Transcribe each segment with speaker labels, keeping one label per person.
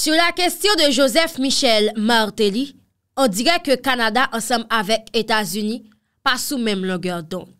Speaker 1: Sou la kestyon de Joseph Michel Martelly, an direk yo Kanada ansem avèk Etasuni, pa sou menm logèr dond.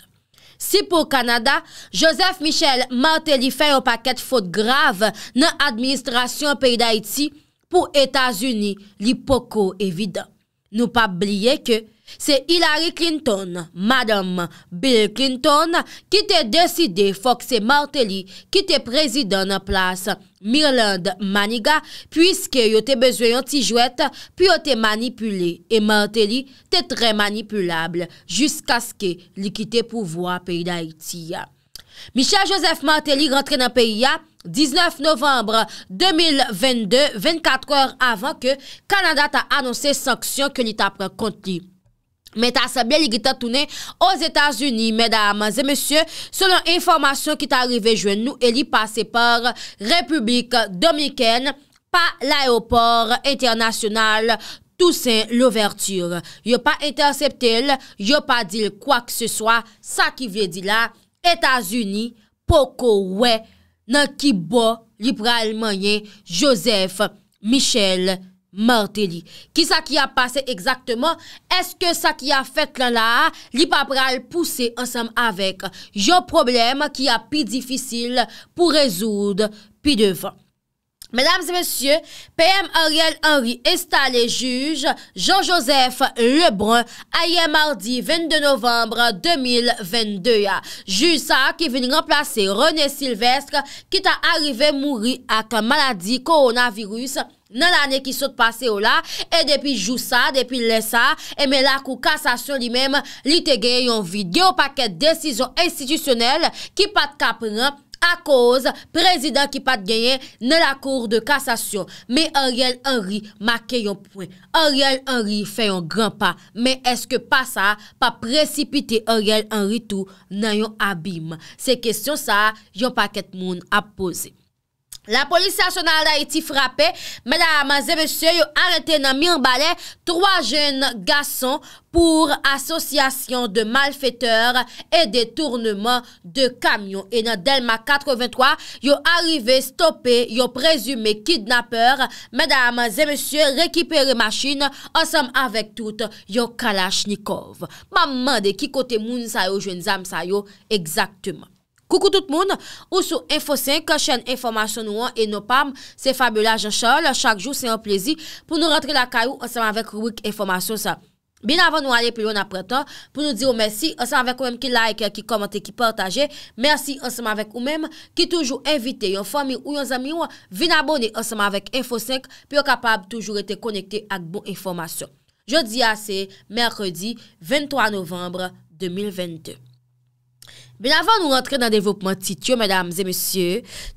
Speaker 1: Si pou Kanada, Joseph Michel Martelly fè yon paket fote grave nan administrasyon peyi d'Haïti, pou Etasuni, li poko evidant. Nou pa bliye ke... Se Hillary Clinton, Madame Bill Clinton, ki te deside fokse Martelly ki te prezidane plas Myrland Maniga, pwiske yo te bezweyon ti jwet, pi yo te manipule. E Martelly te tre manipulable, jiska ske li kite pouvo a peyi da Haiti. Michel Joseph Martelly rentre nan peyi ya 19 novembre 2022, 24 or avan ke Kanada ta annonse sanksyon ke li tapre konti. Meta sa beli gita toune os Etats-Uni, meda amaze mesye, selon informasyon ki ta rive jwen nou, el li pase par Republik Dominikene, pa l'aeroport internasyonal Toussaint-L'Overture. Yo pa interseptel, yo pa dil kwa kse swa, sa ki vye di la, Etats-Uni, poko we nan ki bo li pralmanye Joseph Michel. Marteli, ki sa ki a pase Eksaktman, eske sa ki a Fet lan la, li papral Pouse ansam avek Jou problem ki a pi difisil Po rezoud, pi devan Mesdames et messieurs, PM Ariel Henry est allé juge Jean-Joseph Lebrun a yè mardi 22 novembre 2022. Jou sa ki vini remplase René Sylvestre ki ta arrive mouri ak maladi koronavirus nan l'anè ki sote pase ou la. E depi jou sa, depi lè sa, eme lakou kassasyon li mèm, li te gè yon videopakèd desison institisyonel ki pat kap nèm. A koz, prezident ki pat genyen nan la kour de kassasyon. Me Oriel Henry make yon pwen. Oriel Henry fe yon gran pa. Me eske pa sa, pa precipite Oriel Henry tou nan yon abim. Se kestyon sa, yon pa ket moun ap pose. La polisi asyonal da iti frape, mèdame zè mèsyè, yo arete nan mi mbale, 3 jen gason pou asosyasyon de malfeteur e detournement de kamyon. E nan Delma 83, yo areve stoppe, yo prezume kidnapeur, mèdame zè mèsyè, rekipere machine ansam avèk tout yo kalachnikov. Maman de ki kote moun sa yo, jen zam sa yo, egzaktouman. Koukou tout moun, ou sou Info 5, chen informasyon nou an e nou pam, se Fabiola Jean-Charles, chak jou se yon plezi pou nou rentre la kayou anseman vek rouik informasyon sa. Bin avan nou ale, pou yon apretan, pou nou di ou mersi, anseman vek ou men ki like, ki komante, ki partaje, mersi anseman vek ou men, ki toujou invite yon fami ou yon zami ou, vin abone anseman vek Info 5, pou yon kapab toujou ete konekte ak bon informasyon. Jodi a se, merredi, 23 novembre 2022. Ben avan nou rentre nan devopman tityo, mèdames et monsye,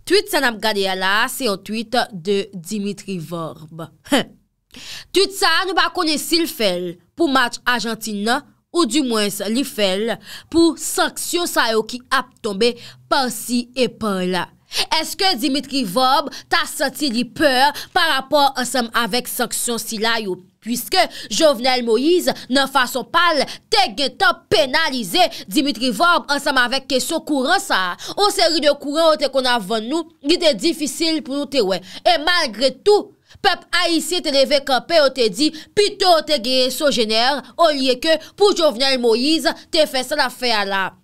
Speaker 1: tweet sa nan ap gade ya la, se yon tweet de Dimitri Vorb. Tweet sa nou ba kone si l fel pou match Argentina ou di mwens li fel pou sanksyon sa yo ki ap tombe pan si e pan la. Eske Dimitri Vorb ta santi li pèr par rapport ansem avèk sanksyon si la yo pèr? Pwiske Jovenel Moïse nan fason pal te gen ta penalize Dimitri Vorb ansanman vek ke sou kouran sa. O seri de kouran ou te kon avon nou, gite difisil pou nou te we. E malgre tou, pep a isi te leve kapè ou te di, pito ou te gen sou jener, ou liye ke pou Jovenel Moïse te fese la fe alap.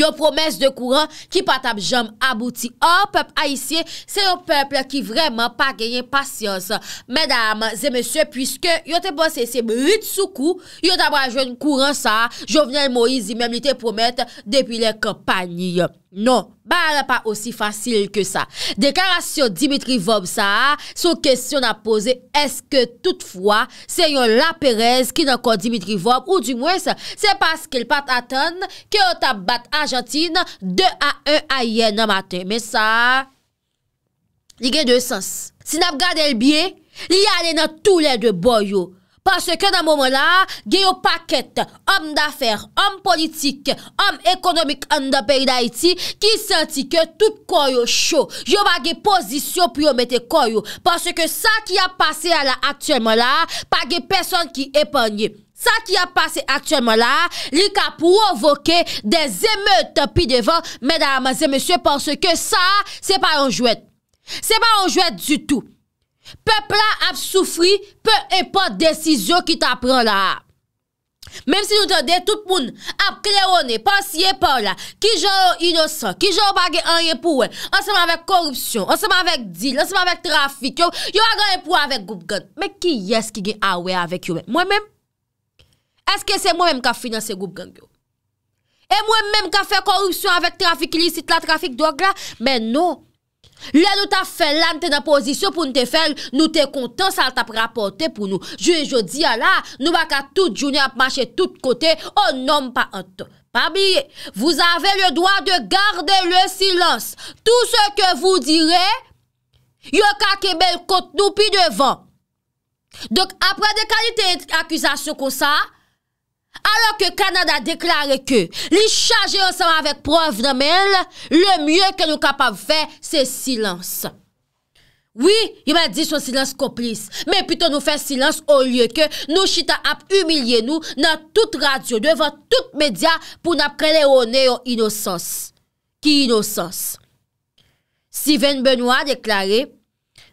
Speaker 1: yon promes de kouran ki pat ap jom abouti. Or, pep a isye, se yon pep ki vreman pa genyen pasyons. Medam, zemesye, pwiske yon te bwase se mwit soukou, yon tabwa joun kouran sa, jovenel Moise yon menmite promet depi le kompani. Non, ba la pa osi fasil ke sa. Dekarasyon Dimitri Vob sa, sou kesyon a pose eske toutfwa, se yon la perez ki nan kon Dimitri Vob, ou di mwen sa, se paske l pat atan, ki yon tab bat a Argentine, 2 a 1 a yen nan maten. Me sa, li gen de sens. Si nap gade el bie, li ale nan tou lede boyo. Parce ke nan momo la, gen yo paket, om dafer, om politik, om ekonomik an da peyi da iti, ki senti ke tout koyo show. Yo va gen pozisyon pou yo mette koyo. Parce ke sa ki a pase a la aktyenman la, pa gen peson ki epanye. Sa ki a pase aktyenman la, li ka provoke de zeme topi devan, mèdame, zemesye, porsè ke sa, se pa anjouèd. Se pa anjouèd du tout. Pepla ap soufri, pe importe desizyon ki ta pran la. Mèm si nou tade, tout moun ap klerone, pansye pa la, ki jò yon inosan, ki jò yon bagè anjen pou wè, ansem anvek korupsyon, ansem anvek dil, ansem anvek trafik, yon a ganen pou wè avèk goup goun. Mè ki yes ki gen a wè avèk yon wè? Mwen mèm? Eske se mwen mèm ka finanse goup gangyo? E mwen mèm ka fè korupsyon avèk trafik ilisit la trafik doak la? Mè nou. Lè nou ta fèl lantè nan pozisyon pou nou te fèl, nou te kontan sal ta prapote pou nou. Je jodi a la, nou baka tout jounè ap mache tout kote o nom pa anton. Pa bie, vous avez le doi de garder le silence. Tout ce que vous direz, yo ka kebel kote nou pi devan. Dok apre de kalite akizasyon kon sa a, Alors ke Kanada deklare ke li chaje onsama vek prov namel, le mye ke nou ka pa vek se silans. Oui, yon mwen di sou silans koplis, men pito nou fe silans ou liye ke nou chita ap umilye nou nan tout radio, devan tout media pou nap krele ou neyo inosos. Ki inosos? Sivène Benoît deklare,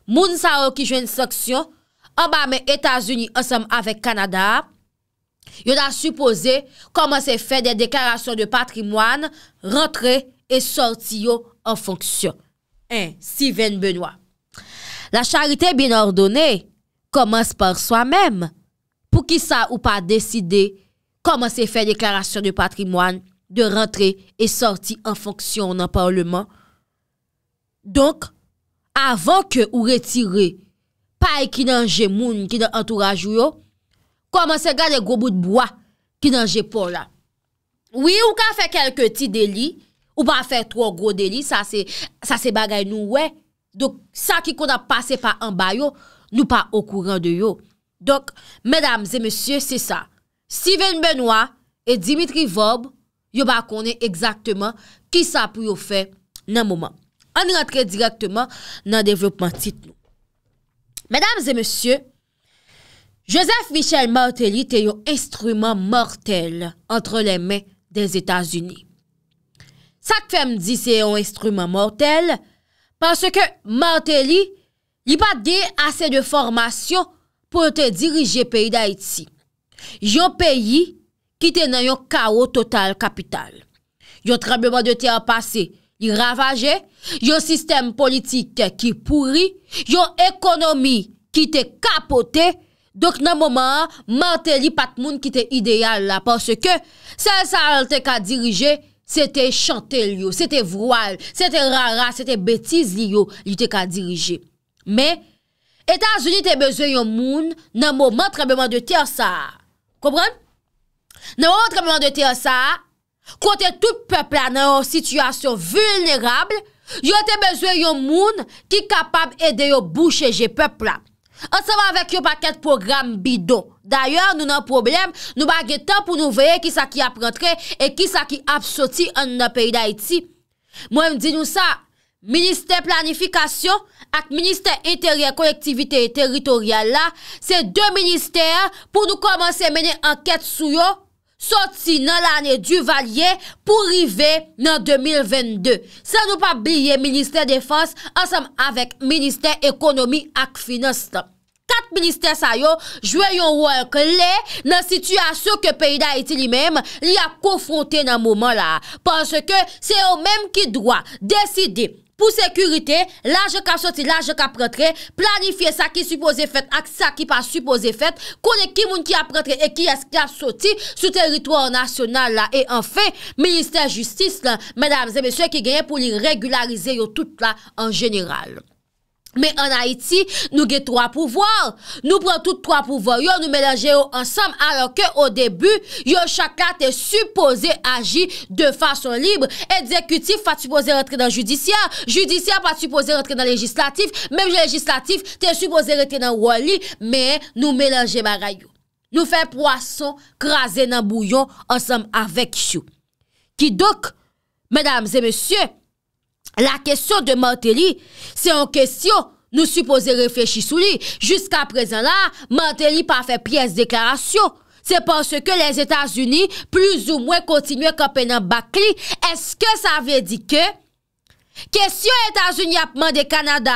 Speaker 1: moun sa ou ki jwen saksyon, amba men Etats-Unis onsama vek Kanada ap, Yo da suppose koman se fè de deklarasyon de patrimouan rentre e sorti yo en fonksyon. 1. Syvene Benoit La charite bin ordone koman se par swa mem pou ki sa ou pa deside koman se fè deklarasyon de patrimouan de rentre e sorti en fonksyon nan parleman. Donk, avon ke ou retire pay ki nan jemoun ki nan entouraj yo yo koman se gade gwo bout bwa ki nan jepo la. Oui, ou ka fe kelke ti deli, ou pa fe tro gwo deli, sa se bagay nou we. Dok, sa ki kona pase pa anbay yo, nou pa okouran de yo. Dok, medam zemesye, se sa, Steven Benoit et Dimitri Vaub, yo ba konen ekzaktman ki sa pou yo fe nan mouman. An rentre direktman nan devlopman tit nou. Medam zemesye, Joseph Michel Martelly te yon instrument mortel entre les mains des Etats-Unis. Sa k fèm di se yon instrument mortel parce ke Martelly li pat dey ase de formasyon pou te dirije peyi d'Haïti. Yon peyi ki te nan yon kao total kapital. Yon trembleman de te apase yon ravaje, yon sistem politik ki pouri, yon ekonomi ki te kapote, Dok nan mouman, mante li pat moun ki te ideal la. Parce ke, sel sa al te ka dirije, se te chante li yo, se te vroal, se te rara, se te betiz li yo, li te ka dirije. Me, Etats-Unis te bezo yon moun nan mouman trebeman de te asa. Kompran? Nan mouman trebeman de te asa, kote tout pepla nan yon situasyon vulnerable, yo te bezo yon moun ki kapab ede yo boucheje pepla. An seman vek yo paket program bidon. Dalyon nou nan problem, nou bagye tan pou nou veye ki sa ki ap rentre e ki sa ki ap soti an nou nan peyi da iti. Mwen di nou sa, Ministè planifikasyon ak Ministè intèryen kolektivite teritorial la, se dè Ministè pou nou komanse menen anket sou yo. Sotsi nan l'anè du valye pou rive nan 2022. Sa nou pa blye Ministè Défense ansèm avèk Ministè Ekonomie ak Finanste. Kat Ministè sa yo, jwe yon wèk lè nan situasyon ke peyda iti li mèm li ap konfronte nan mouman la. Pansè ke se yo mèm ki dwa deside. pou sekurite, la je kap soti, la je kap pretre, planifye sa ki suppose fet ak sa ki pa suppose fet, kon e kimoun ki ap pretre e ki eskap soti sou teritoryo nasyonal la. E an fe, minister justice la, mèdames et messieurs, ki genye pou li regularize yo tout la an jeneral. Men an Haiti, nou gen 3 pouvoir, nou pren tout 3 pouvoir, yo nou melange yo ansam, alo ke o debu, yo chaka te supose agi de fason libre, edzekutif pa te supose rentre nan judicia, judicia pa te supose rentre nan legislatif, men legislatif te supose rentre nan wali, men nou melange maray yo. Nou fe poason krasen nan bouyon ansam avek yo. Ki dok, menams e monsye, La kesyon de Martelly, se yon kesyon nou supose refeshi sou li. Juskan prezen la, Martelly pa fe pyes deklarasyon. Se panse ke les Etats-Unis plus ou mwen kontinue kampenan Bakli, eske sa ve di ke? Kesyon Etats-Unis apman de Kanada,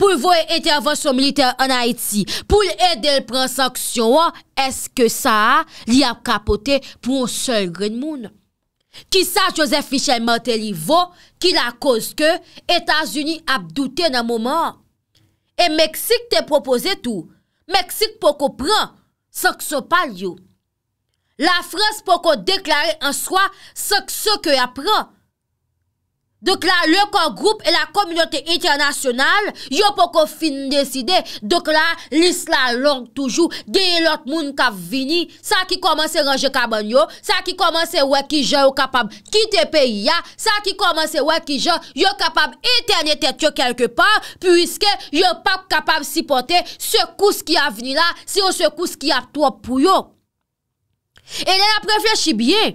Speaker 1: pou yon etervasyon militer an Haiti, pou yon edel pran saksyon, eske sa li ap kapote pou yon sol gren moun? Ki sa Josef Michel Martelly vo ki la koz ke Etats-Unis ap douten an mouman? E Meksik te propoze tou. Meksik poko pran sakso pal yo. La Frans poko deklare an swa sakso ke ap pran. Dek la, le kon groupe e la kominote internasyonal, yo pou kon fin deside. Dek la, lis la long toujou, genye lot moun kav vini, sa ki komanse ranje kabanyo, sa ki komanse wakijan, yo kapab kite peyi ya, sa ki komanse wakijan, yo kapab internetet yo kelke pan, pwiske yo pap kapab sipote, se kou skya vini la, se yo se kou skya to pou yo. E le la prefe chibye,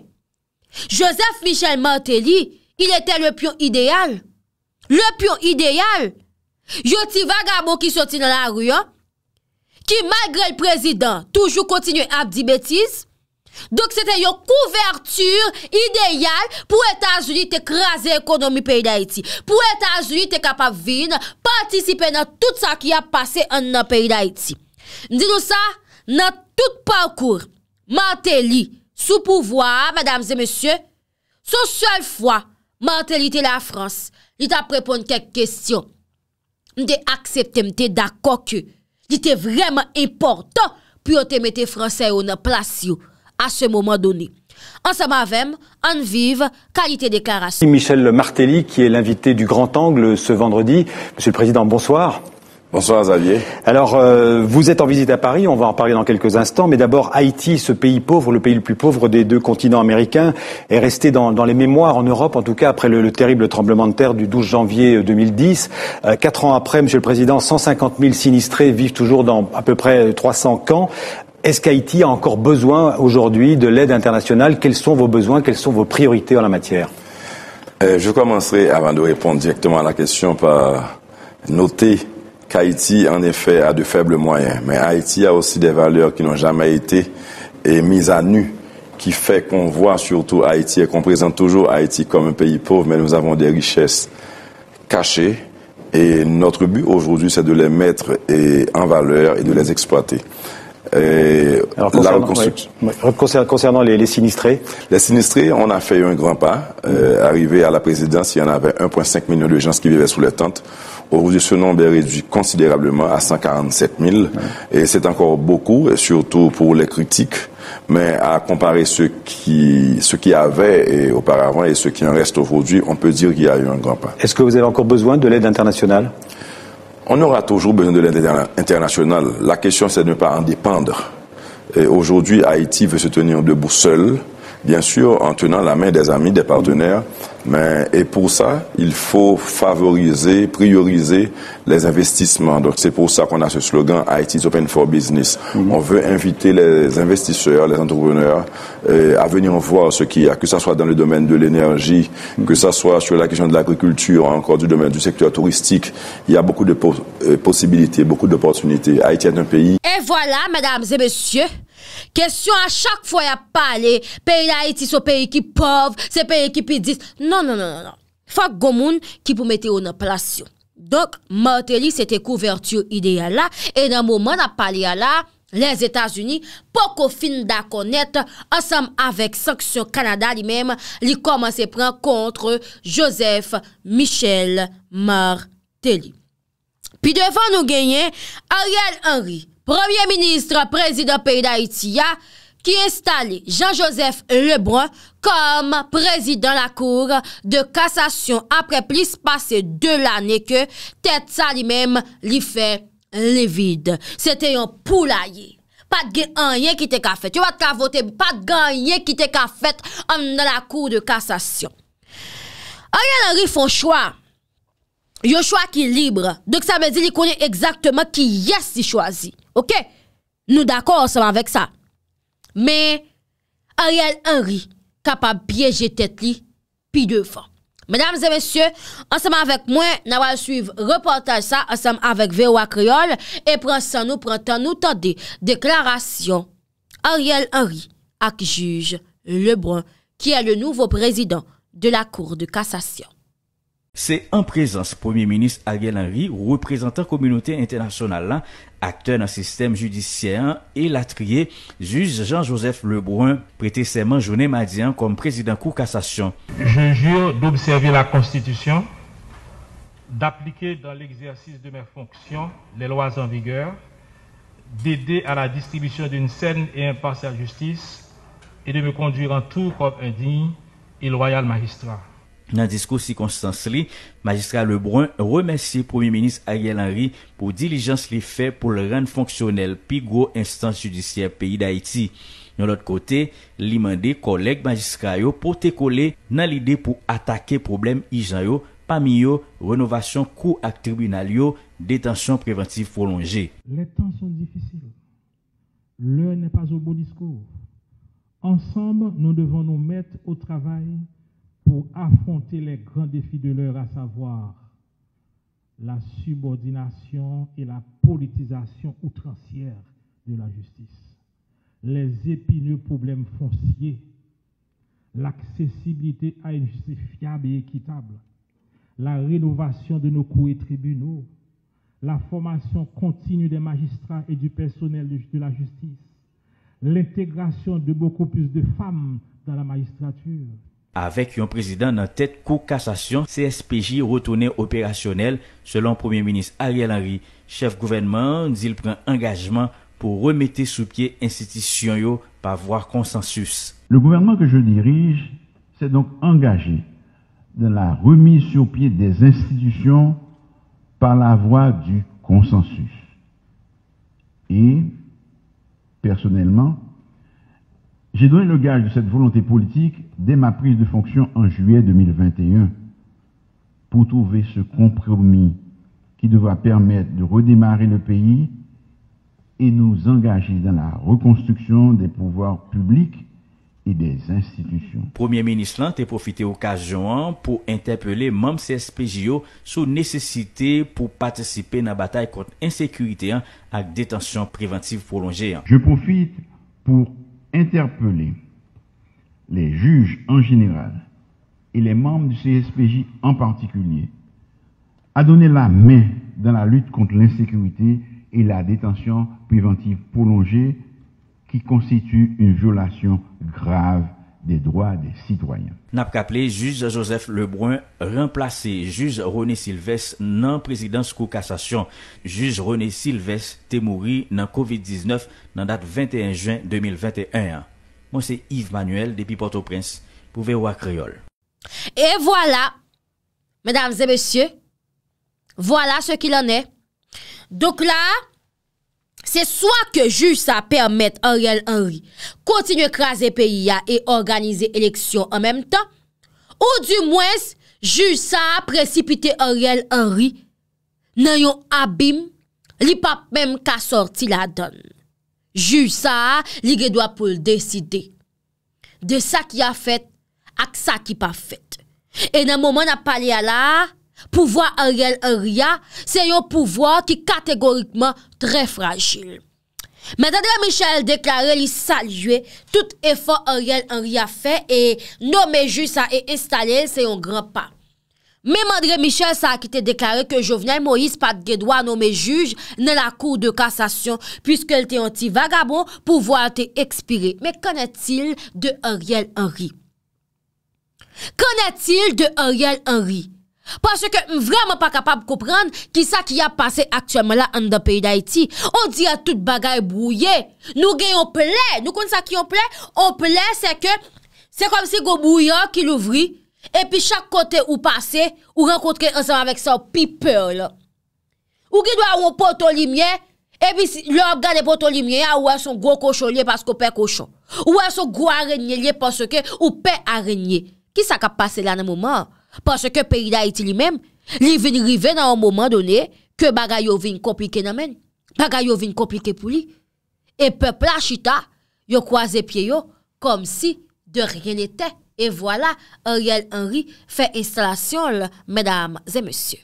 Speaker 1: Josef Michel Mantelli, il ete le pyon ideal. Le pyon ideal. Yoti vagabo ki soti nan la ruyon, ki malgre l prezident, toujou kontinu ap di betis, dok se te yo kouvertur ideal pou etan jouni te krasi ekonomi peyi da iti. Pou etan jouni te kapap vin, patisipe nan tout sa ki ap pase an nan peyi da iti. Ndi nou sa, nan tout pankour, manteli sou pouvoi, madame ze monsye, sou sol fwa, mentalité la France, il t'a répondu quelques questions. M'te accepté, m'te d'accord que était vraiment important pour te mettre français en place à ce moment donné. Ensemble avec en vive qualité déclaration.
Speaker 2: Michel Martelly qui est l'invité du Grand Angle ce vendredi. Monsieur le Président, bonsoir. Bonsoir Xavier. Alors, euh, vous êtes en visite à Paris, on va en parler dans quelques instants, mais d'abord, Haïti, ce pays pauvre, le pays le plus pauvre des deux continents américains, est resté dans, dans les mémoires en Europe, en tout cas après le, terrible tremblement de terre du 12 janvier 2010. Euh, euh, quatre ans après, Monsieur le Président, 150 000 sinistrés vivent toujours dans à peu près 300 euh, camps. Est-ce qu'Haïti a encore besoin aujourd'hui de l'aide internationale Quels sont vos besoins Quelles sont vos priorités en la matière euh, Je commencerai, avant de répondre directement à la question, par noter qu'Haïti, en effet, a de faibles moyens. Mais Haïti a aussi des valeurs qui n'ont jamais été mises à nu, qui fait qu'on voit surtout Haïti et qu'on présente toujours Haïti comme un pays pauvre, mais nous avons des richesses cachées. Et notre but aujourd'hui, c'est de les mettre en valeur et de les exploiter. Alors, concernant, les, sinistrés Les sinistrés, on a fait un grand pas. Euh, arrivé à la présidence, il y en avait 1,5 million de gens qui vivaient sous les tentes. Aujourd'hui, ce nombre est réduit considérablement à 147 000. Et c'est encore beaucoup, surtout pour les critiques. Mais à comparer ce qui, ceux qui avaient auparavant et ce qui en reste aujourd'hui, on peut dire qu'il y a eu un grand pas. Est-ce que vous avez encore besoin de l'aide internationale on aura toujours besoin de l'international. La question, c'est de ne pas en dépendre. Aujourd'hui, Haïti veut se tenir debout seul bien sûr en tenant la main des amis, des partenaires, mais et pour ça, il faut favoriser, prioriser les investissements. Donc c'est pour ça qu'on a ce slogan Haiti is open for business. Mhm. On veut inviter les investisseurs, les entrepreneurs euh, à venir voir ce qu'il y a, que ça soit dans le domaine de l'énergie, mhm. que ça soit sur la question de l'agriculture, encore du domaine du secteur touristique. Il y a beaucoup de euh, possibilités, beaucoup d'opportunités. Haïti est un pays.
Speaker 1: Et voilà, mesdames et messieurs. Kèsyon a chak fwa ya pale Peyi la iti sou peyi ki pov Se peyi ki pi dis Nan nan nan nan nan Fak gomoun ki pou mette ou nan plasyon Dok Martelly se te kouvertu ide ya la E nan mouman a pale ya la Les Etats-Unis Poko fin da konnet Ansem avèk Sanksyon Kanada li mèm Li koman se pren kontre Joseph Michel Martelly Pi devan nou genyen Ariel Henry Premier Ministre, Prezident Pays d'Haïti ya, ki installe Jean-Joseph Lebrun kom prezident la kour de kassasyon apre plis pase de l'anè ke tèt sa li mèm li fè le vide. Sète yon pou la ye. Pat gen an yè ki te ka fèt. Yon va te ka vote, pat gen an yè ki te ka fèt an la kour de kassasyon. An yon an rifon chwa. Yon chwa ki libre. Dèk sa mè di li konye exaktman ki yes li chwazi. Ok, nou d'akon, anseman vek sa. Men, Ariel Henry, kapab biyeje tet li pi de fwa. Menam zè mèsyè, anseman vek mwen, nan wèl suiv repotan sa, anseman vek Vého Akriol, e pransan nou prantan nou tande deklarasyon Ariel Henry ak juj Lebrun, ki è le nouvo prezidant de la kour de kassasyon.
Speaker 3: C'est en présence Premier ministre Ariel Henry, représentant communauté internationale, acteur d'un système judiciaire et latrier, juge Jean-Joseph Lebrun, prêté serment journée madien hein, comme président Cour cassation.
Speaker 4: Je jure d'observer la Constitution, d'appliquer dans l'exercice de mes fonctions les lois en vigueur, d'aider à la distribution d'une saine et impartiale justice et de me conduire en tout comme un digne et loyal magistrat.
Speaker 3: Nan diskousi konstans li, Magistra Lebrun remersi Premier Ministre Ariel Henry pou dilijans li fe pou lren fonksyonel pi gwo instans judisyen peyi d'Haïti. Nan lot kote, li mande kolek Magistra yo pou te kole nan lide pou atake problem i jan yo pa mi yo renovasyon kou ak tribunal yo detansyon preventif folonge.
Speaker 4: Le temps son difisil. Le nè pas ou bon diskous. Ensemble, nou devon nou mette ou travay pour affronter les grands défis de l'heure, à savoir la subordination et la politisation outrancière de la justice, les épineux problèmes fonciers, l'accessibilité à une justice fiable et équitable, la rénovation de nos cours et tribunaux, la formation continue des magistrats et du personnel de la justice, l'intégration de beaucoup plus de femmes dans la magistrature,
Speaker 3: avec un président dans tête co cassation CSPJ retourné opérationnel selon Premier ministre Ariel Henry. Chef gouvernement il prend engagement pour remettre sous pied institution par voie consensus.
Speaker 2: Le gouvernement que je dirige s'est donc engagé dans la remise sur pied des institutions par la voie du consensus. Et, personnellement, j'ai donné le gage de cette volonté politique dès ma prise de fonction en juillet 2021 pour trouver ce compromis qui devra permettre de redémarrer le pays et nous engager dans la reconstruction des pouvoirs publics et des institutions.
Speaker 3: Premier ministre Lante profité occasion pour interpeller même mem CSPJO nécessité nécessité pour participer à la bataille contre l'insécurité détention préventive détention préventive Je
Speaker 2: profite pour interpeller les juges en général et les membres du CSPJ en particulier à donner la main dans la lutte contre l'insécurité et la détention préventive prolongée qui constitue une violation grave des droits des citoyens.
Speaker 3: Nap kaple, juz Joseph Lebrun, remplase juz René Sylves, nan prezidans kou kassasyon. Juz René Sylves te mouri nan COVID-19 nan dat 21 juan 2021. Mwen se Yves Manuel, depi Port-au-Prince, pou vewa kreol.
Speaker 1: Et voilà, mesdames et messieurs, voilà ce qu'il en est. Donc là, Se swa ke ju sa permèt Aurel Henry kontinye krasè peyi ya e organize eleksyon an mèm tan, ou di mwes ju sa precipite Aurel Henry nan yon abim li pa mèm ka sorti la don. Ju sa li gèdwa pou l'deside de sa ki a fèt ak sa ki pa fèt. E nan mwomen ap pale ala, Pouvoi Aurel Henry a, se yon pouvoi ki kategorikman tre fragil. Men André Michel deklare li salye, tout efo Aurel Henry a fe, e nou me ju sa e estalel se yon gran pa. Men André Michel sa ki te deklare ke jovenel Moïse Pat Guédois nou me juj ne la kou de kassasyon, pwiske l te anti vagabon pouvoi te ekspire. Men konetil de Aurel Henry? Konetil de Aurel Henry? Paske m vreman pa kapab kouprand ki sa ki a pase aktuèman la an da peyi da iti. On di a tout bagay bouye. Nou gen yon ple, nou kon sa ki yon ple, yon ple se ke, se kom si go bouye ki louvri, epi chak kote ou pase, ou renkontre ansan avèk sa ou pipe ou la. Ou ki do a ou poton li myè, epi lò gade poton li myè, ou wè son go kochon liye paske ou pey kochon. Ou wè son go a renyè liye paske ou pey a renyè. Ki sa ka pase la nan mouman? Paske peyi da iti li men, li vini rive nan an mouman donen ke bagay yo vini komplike nan men, bagay yo vini komplike pou li, e pepla chita yo kwa zepye yo kom si de rien ete. E voilà, Ariel Henry fè instalasyon lè, mèdames et messieurs.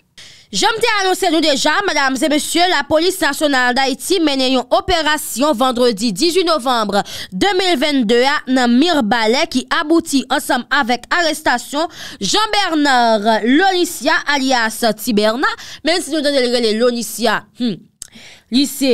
Speaker 1: Jom te anonsen nou deja, madame ze monsye, la polis nasyonal da iti menen yon operasyon vendredi 18 novembre 2022 nan Mirbalè ki abouti ansam avek arestasyon Jean-Bernard Lonisia alias Tiberna. Men si nou dene rele Lonisia, hmm, li se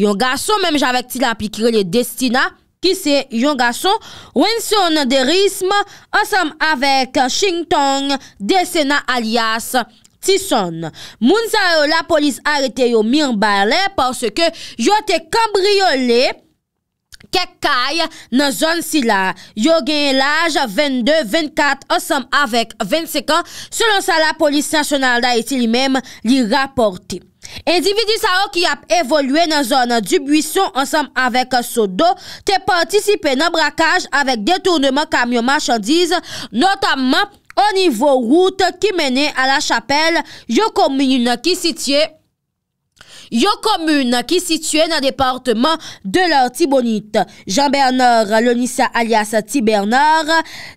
Speaker 1: yon gason, men javek ti la pi kirele Destina, ki se yon gason, wen son de Rizm ansam avek Shintong Desena alias Tiberna. Ti son, moun sa yo la polis arete yo mir bar len porske yo te kambriole kek kay nan zon si la. Yo gen lage 22-24 ansam avek 25 an selon sa la polis nasyonal da eti li mem li raporte. Individu sa yo ki ap evolwe nan zon du buison ansam avek so do te pwantisipe nan brakaj avek detournement kamyon marchandiz notamman O nivou wout ki mene a la chapel, yo komune ki sitye nan departement de lor tibonite. Jan Bernard, Lonisa alias Tibernard,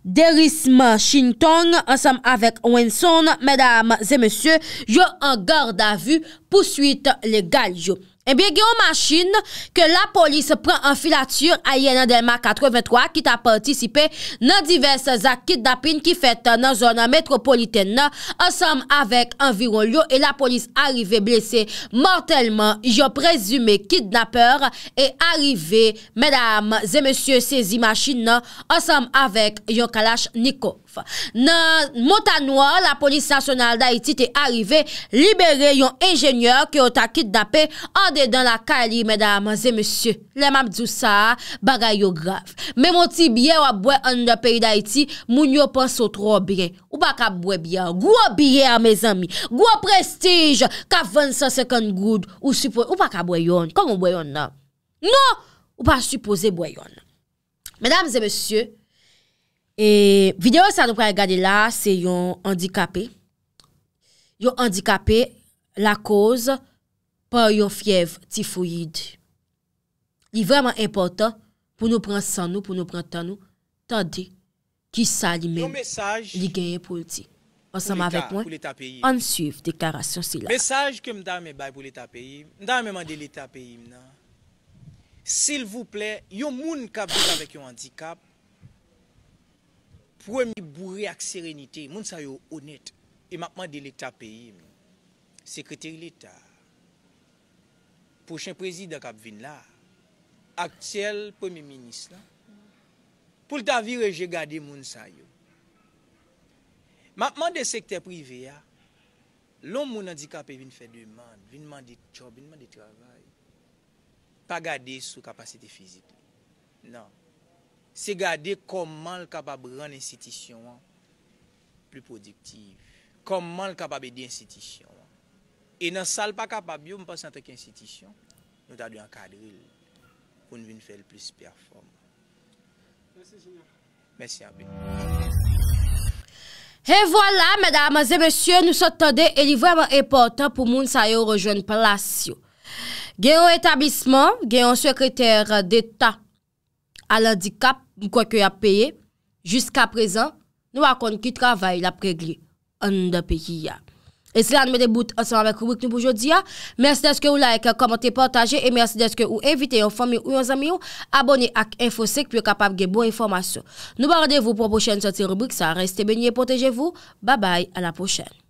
Speaker 1: Derisma Chintong, ansam avek Wenson, medam zemesye, yo an garda vu pousuit le galjou. E bie gen yo machin ke la polis pren an filatur a Yenadema 83 ki ta partisipe nan divers zak kidnapin ki fet nan zonan metropoliten nan ansam avek an viron liyo e la polis arrive blese mortalman yon prezime kidnapor e arrive medam zemesye sezi machin nan ansam avek yon kalash niko. Nan mota noua la polis nasyonal da iti te arrive Libere yon enjenyeur ke o takit dapen Ande dan la kali, mèdame, zè mèsyè Le map djousa, bagay yo grav Mèmouti bie wabwe an de peri da iti Moun yo panso tro bie Ou baka bwe bie, gwo bie a mèzami Gwo prestij, ka 255 goud Ou baka bwe yon, kon yon non? non! bwe yon nan Nou, ou pa suppose bwe yon Mèdame, zè mèsyè E videyo sa nou pre a gade la, se yon handikapè. Yon handikapè la koz pa yon fyev ti foyid. Li vreman impotant pou nou pran san nou, pou nou pran tan nou, tande ki sa li men li genye pou liti. Ansem avèk mwen, an suif deklarasyon sila.
Speaker 5: Mesaj ke mda mè bay pou lita peyi, mda mè mande lita peyi mna. Sil vouple, yon moun kap dik avèk yon handikapè, Promi bourre ak serenite, moun sa yo onet. E mapman de l'Etat peye mi. Sekreter l'Etat. Prochen prezident kap vin la. Aktsel premi minis la. Poul ta vir e je gade moun sa yo. Mapman de sekreter prive ya, l'on moun an di kap vin fe deman, vin man de tchob, vin man de travay. Pa gade sou kapasite fizik. Nan. Se gade koman l kapab ran incitisyon wan. Plu prodiktiv. Koman l kapab edi incitisyon wan. E nan sal pa kapab yo, mwen pa san te ki incitisyon. Nou ta di an kadril. Poun vini fel plis perform. Mersi jenya. Mersi abe.
Speaker 1: E vwala, mwen damaz e mwen syon, nou sa tade elivweman epotan pou moun sa yo rejwen palasyon. Gen yon etabisman, gen yon sekreter deta, ala di kap mkwak yo ap peye, jiska prezan, nou akon ki travay la pregli an da peyi ya. E sila an mwede bout ansan amek rubrik nou pou jodi ya. Mersi deske ou like, komante, pwantaje, e mersi deske ou evite yo fami ou yo zami yo, aboni ak infosek pyo kapap ge bon informasyon. Nou baradevou pou pochene soti rubrik sa, reste benye, pwantajevou, ba bay, an ap pochene.